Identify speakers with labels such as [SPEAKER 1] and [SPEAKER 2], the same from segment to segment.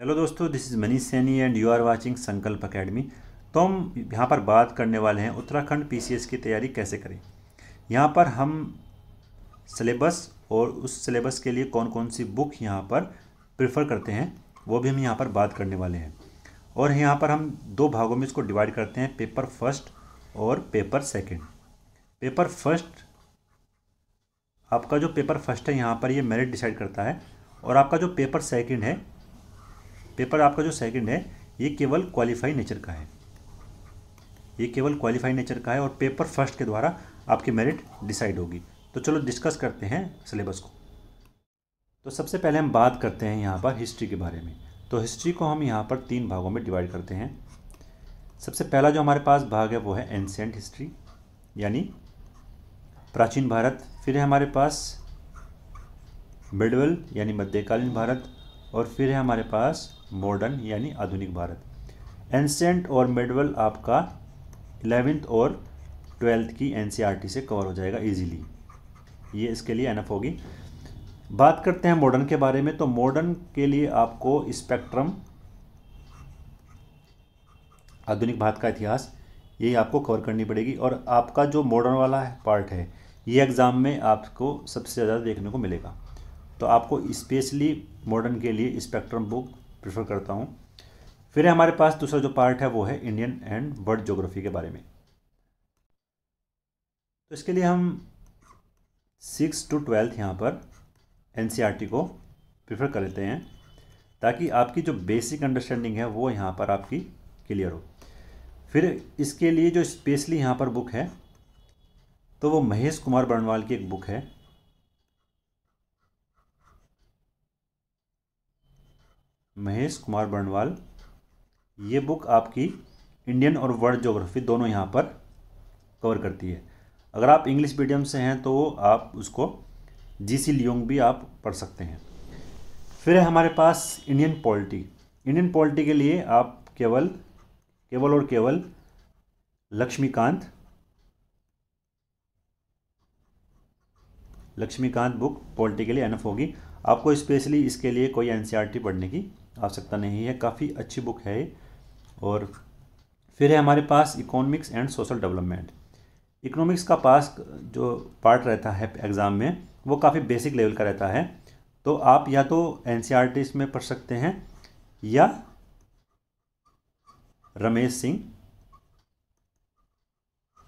[SPEAKER 1] hello दोस्तों this is Manish Saini and you are watching Sankalp academy तो हम यहाँ पर बात करने वाले हैं उत्तराखंड पीसीएस की तैयारी कैसे करें यहाँ पर हम सिलेबस और उस सिलेबस के लिए कौन कौन सी बुक यहाँ पर प्रेफर करते हैं वो भी हम यहाँ पर बात करने वाले हैं और यहाँ पर हम दो भागों में इसको डिवाइड करते हैं पेपर फर्स्ट और पेपर सेकेंड पेपर फर्स्ट आपका जो पेपर फर्स्ट है यहाँ पर ये मेरिट डिसाइड करता है और आपका जो पेपर सेकेंड है पेपर आपका जो सेकंड है ये केवल क्वालिफाई नेचर का है ये केवल क्वालिफाई नेचर का है और पेपर फर्स्ट के द्वारा आपकी मेरिट डिसाइड होगी तो चलो डिस्कस करते हैं सिलेबस को तो सबसे पहले हम बात करते हैं यहाँ पर हिस्ट्री के बारे में तो हिस्ट्री को हम यहाँ पर तीन भागों में डिवाइड करते हैं सबसे पहला जो हमारे पास भाग है वो है एंसेंट हिस्ट्री यानी प्राचीन भारत फिर है हमारे पास मिडवल यानी मध्यकालीन भारत और फिर है हमारे पास मॉडर्न यानी आधुनिक भारत एंसेंट और मेडवल आपका इलेवेंथ और ट्वेल्थ की एन e से कवर हो जाएगा ईजीली ये इसके लिए एनफ होगी बात करते हैं मॉडर्न के बारे में तो मॉडर्न के लिए आपको स्पेक्ट्रम आधुनिक भारत का इतिहास यही आपको कवर करनी पड़ेगी और आपका जो मॉडर्न वाला है पार्ट है ये एग्ज़ाम में आपको सबसे ज़्यादा देखने को मिलेगा तो आपको स्पेशली मॉडर्न के लिए स्पेक्ट्रम बुक प्रेफर करता हूँ फिर हमारे पास दूसरा जो पार्ट है वो है इंडियन एंड वर्ल्ड जोग्राफी के बारे में तो इसके लिए हम सिक्स टू ट्वेल्थ यहाँ पर एन e को प्रेफर कर लेते हैं ताकि आपकी जो बेसिक अंडरस्टैंडिंग है वो यहाँ पर आपकी क्लियर हो फिर इसके लिए जो स्पेशली यहाँ पर बुक है तो वो महेश कुमार बर्णवाल की एक बुक है महेश कुमार बर्णवाल ये बुक आपकी इंडियन और वर्ल्ड जोग्राफी दोनों यहाँ पर कवर करती है अगर आप इंग्लिश मीडियम से हैं तो आप उसको जी सी लियोंग भी आप पढ़ सकते हैं फिर है हमारे पास इंडियन पॉलिटी इंडियन पॉलिटी के लिए आप केवल केवल और केवल लक्ष्मीकांत लक्ष्मीकांत बुक पॉलिटी के लिए एनफ होगी आपको स्पेशली इसके लिए कोई एन e पढ़ने की आवश्यकता नहीं है काफ़ी अच्छी बुक है और फिर है हमारे पास economics and social development economics का पास जो पार्ट रहता है एग्ज़ाम में वो काफ़ी बेसिक लेवल का रहता है तो आप या तो एन e में पढ़ सकते हैं या रमेश सिंह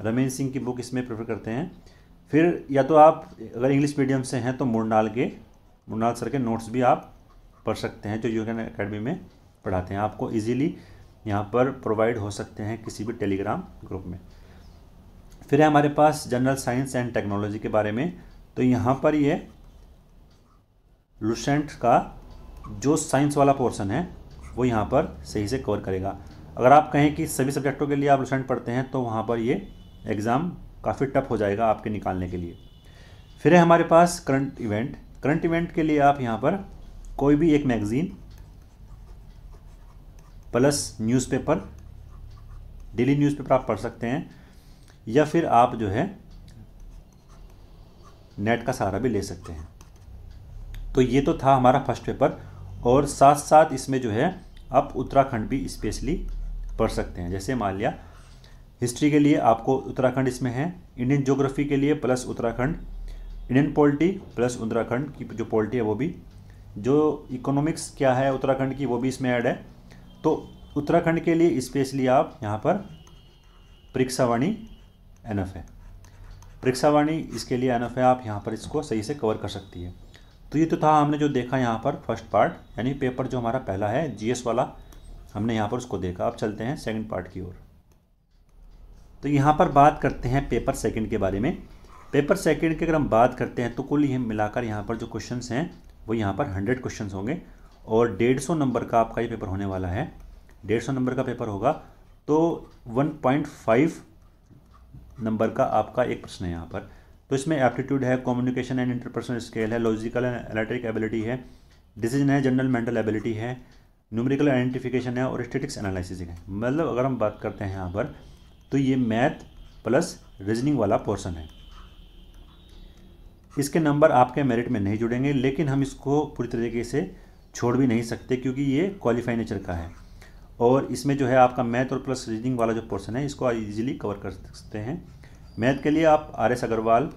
[SPEAKER 1] रमेश सिंह की बुक इसमें प्रेफर करते हैं फिर या तो आप अगर इंग्लिश मीडियम से हैं तो मुरनाल के मृणाल सर के नोट्स भी आप पढ़ सकते हैं जो एन अकेडमी में पढ़ाते हैं आपको इजीली यहाँ पर प्रोवाइड हो सकते हैं किसी भी टेलीग्राम ग्रुप में फिर है हमारे पास जनरल साइंस एंड टेक्नोलॉजी के बारे में तो यहाँ पर ये लुसेंट का जो साइंस वाला पोर्सन है वो यहाँ पर सही से कवर करेगा अगर आप कहें कि सभी सब्जेक्टों के लिए आप लुसेंट पढ़ते हैं तो वहाँ पर ये एग्ज़ाम काफ़ी टफ हो जाएगा आपके निकालने के लिए फिर है हमारे पास करंट इवेंट करंट इवेंट के लिए आप यहाँ पर कोई भी एक magazine plus newspaper daily newspaper आप पढ़ सकते हैं या फिर आप जो है नेट का सहारा भी ले सकते हैं तो ये तो था हमारा फर्स्ट पेपर और साथ साथ इसमें जो है आप उत्तराखंड भी स्पेशली पढ़ सकते हैं जैसे मान लिया हिस्ट्री के लिए आपको उत्तराखंड इसमें है इंडियन ज्योग्राफी के लिए plus Uttarakhand Indian polity plus Uttarakhand की जो पॉलिटी है वो भी जो इकोनॉमिक्स क्या है उत्तराखंड की वो भी इसमें ऐड है तो उत्तराखंड के लिए स्पेशली आप यहाँ पर परीक्षावाणी एफ है परीक्षावाणी इसके लिए एफ है आप यहाँ पर इसको सही से कवर कर सकती है तो ये तो था हमने जो देखा यहाँ पर फर्स्ट पार्ट यानी पेपर जो हमारा पहला है जीएस वाला हमने यहाँ पर उसको देखा अब चलते हैं सेकंड पार्ट की ओर तो यहाँ पर बात करते हैं पेपर सेकंड के बारे में पेपर सेकंड की अगर हम बात करते हैं तो कुल ये मिलाकर यहाँ पर जो क्वेश्चन हैं वो यहाँ पर हंड्रेड क्वेश्चन होंगे और डेढ़ सौ नंबर का आपका ये पेपर होने वाला है डेढ़ सौ नंबर का पेपर होगा तो वन पॉइंट फाइव नंबर का आपका एक प्रश्न है यहाँ पर तो इसमें एप्टीट्यूड है कम्युनिकेशन एंड इंटरपर्सनल स्केल है लॉजिकल एंड एलेक्ट्रिक एबिलिटी है डिसीजन है जनरल मेंटल एबिलिटी है न्यूमेरिकल आइडेंटिफिकेशन है और स्टेटिक्स एनालिसिस है मतलब अगर हम बात करते हैं यहाँ पर तो ये मैथ प्लस रीजनिंग वाला पोर्सन है इसके नंबर आपके मेरिट में नहीं जुड़ेंगे लेकिन हम इसको पूरी तरीके से छोड़ भी नहीं सकते क्योंकि ये क्वालिफाई नेचर का है और इसमें जो है आपका मैथ और प्लस रीजनिंग वाला जो पोर्सन है इसको आप इजीली कवर कर सकते हैं मैथ के लिए आप R S Agarwal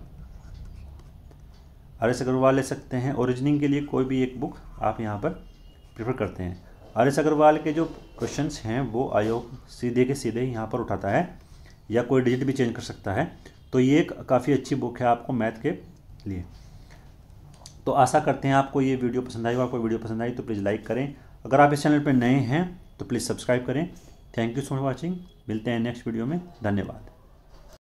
[SPEAKER 1] R S Agarwal ले सकते हैं और रीजनिंग के लिए कोई भी एक बुक आप यहाँ पर प्रेफर करते हैं आर एस अग्रवाल के जो क्वेश्चंस हैं वो आयोग सीधे के सीधे यहाँ पर उठाता है या कोई डिजिट भी चेंज कर सकता है तो ये काफ़ी अच्छी बुक है आपको मैथ के लिए तो आशा करते हैं आपको ये वीडियो पसंद आई आपको वीडियो पसंद आई तो प्लीज़ लाइक करें अगर आप इस चैनल पर नए हैं तो प्लीज़ सब्सक्राइब करें thank you so much watching मिलते हैं नेक्स्ट वीडियो में धन्यवाद